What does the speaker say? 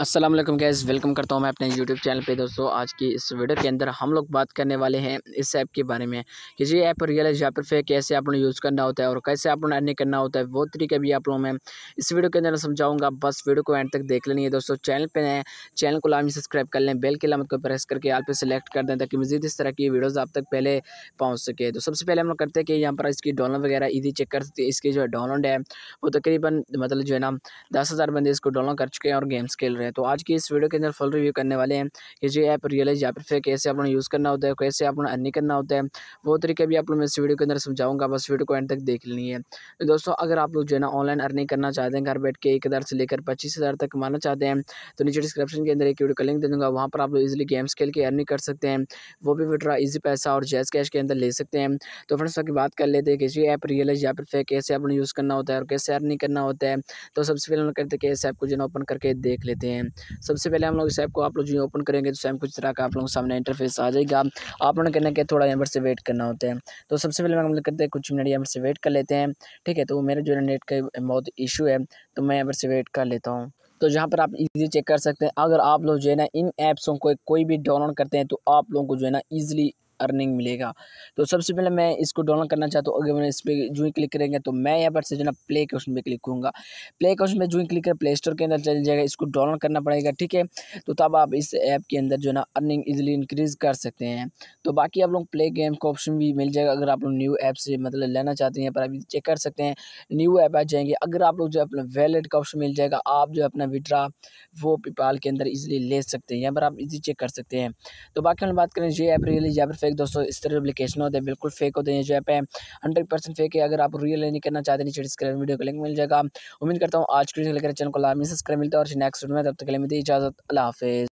Aslam gas welcome करता हूँ मैं अपने यूट्यूब चैनल पे दोस्तों आज की इस वीडियो के अंदर हम लोग बात करने वाले हैं इस ऐप के बारे में कि ये ऐप रियल है या फिर कैसे आप लोग यूज़ करना होता है और कैसे आप लोग अर्निंग करना होता है वो तरीके भी आप लोगों में इस वीडियो के अंदर समझाऊंगा बस वीडियो को एंड तक देख लेनी है दोस्तों चैनल पर नए चैनल को लामी सब्सक्राइब कर लें बेल के लामत को प्रेस करके आप पर सेलेक्ट कर दें ताकि मजीद इस तरह की वीडियोज़ आप तक पहले पहुँच सके तो सबसे पहले हम लोग करते हैं कि यहाँ पर इसकी डाउनलोड वगैरह ईजी चेक कर सकती है इसकी जो डाउनलोड है वो तकरीबन मतलब जो है ना दस बंदे इसको डाउनलोड कर चुके हैं और गेम्स खेल रहे हैं हैं तो आज की इस वीडियो के अंदर फुल रिव्यू करने वाले हैं कि जो ऐप रियलाइज या फिर फिर कैसे अपना यूज़ करना होता है कैसे अपना अर्निंग करना होता है वो तरीके भी आप लोग मैं इस वीडियो के अंदर समझाऊंगा बस वीडियो को एंड तक देख लेनी है तो दोस्तों अगर आप लोग जो है ना ऑनलाइन अर्निंग करना चाहते हैं घर बैठ के एक हज़ार से लेकर पच्चीस हज़ार तक कमाना चाहते हैं तो नीचे डिस्क्रिप्शन के अंदर एक वीडियो का लिंक दे दूँगा वहाँ पर आप लोग इजिली गेम्स खेल के अर्निंग कर सकते हैं वो भी विड्रा ईजी पैसा और जैस कैश के अंदर ले सकते हैं तो फ्रेंड्स की बात कर लेते हैं कि जी ऐप रियलाइज या फिर फेक कैसे अपना यूज़ करना होता है और कैसे अर्निंग करना होता है तो सबसे पहले करते ऐसे ऐप को जो ओपन करके देख लेते हैं हैं सबसे पहले हम लोग इस ऐप को आप लोग जो ओपन करेंगे तो सैम कुछ तरह का आप लोगों के सामने इंटरफेस आ जाएगा आप लोगों ने कहना क्या थोड़ा यहाँ पर से वेट करना होता है तो सबसे पहले हम लोग करते हैं कुछ मिनट यहाँ पर से वेट कर लेते हैं ठीक है तो मेरे जो है नेट का बहुत इशू है तो मैं यहाँ पर से वेट कर लेता हूँ तो जहाँ पर आप इजीली चेक कर सकते हैं अगर आप लोग जो है ना इन ऐप्सों को कोई भी डाउनलोड करते हैं तो आप लोगों को जो है ना इजीली अर्निंग मिलेगा तो सबसे पहले मैं इसको डाउनलोड करना चाहता हूँ अगर मैं इस पर जो ही क्लिक करेंगे तो मैं यहाँ पर से जो ना प्ले के ऑप्शन पर क्लिक करूँगा प्ले के ऑप्शन पर जो ही क्लिक कर प्ले स्टोर के अंदर चल जाएगा इसको डाउनलोड करना पड़ेगा ठीक है तो तब आप इस ऐप के अंदर जो ना अर्निंग ईजिली इंक्रीज़ कर सकते हैं तो बाकी आप लोग प्ले गेम का ऑप्शन भी मिल जाएगा अगर आप लोग न्यू ऐप से मतलब लेना चाहते हैं पर आप चेक कर सकते हैं न्यू ऐप आ जाएंगे अगर आप लोग जो अपना वैलेट का ऑप्शन मिल जाएगा आप जो अपना विड्रा वो पेपाल के अंदर ईजिली ले सकते हैं यहाँ पर आप इजी चेक कर सकते हैं तो बाकी हम बात करें ये ऐप रियली या फिर फेक दोस्तों इस तरह एप्लीकेशन होते हैं बिल्कुल फेक होते हैं जो ऐप है हंड्रेड परसेंट फेक है अगर आप रियल नहीं करना चाहते नीचे डिस्क्रिप्शन वीडियो का लिंक मिल जाएगा उम्मीद करता हूँ आज के लिए चैनल को लामी सब्सक्राइब मिलता है और नेक्स्ट वीडियो में तब तक के लिए मिलती है इजाजत अला हाफ़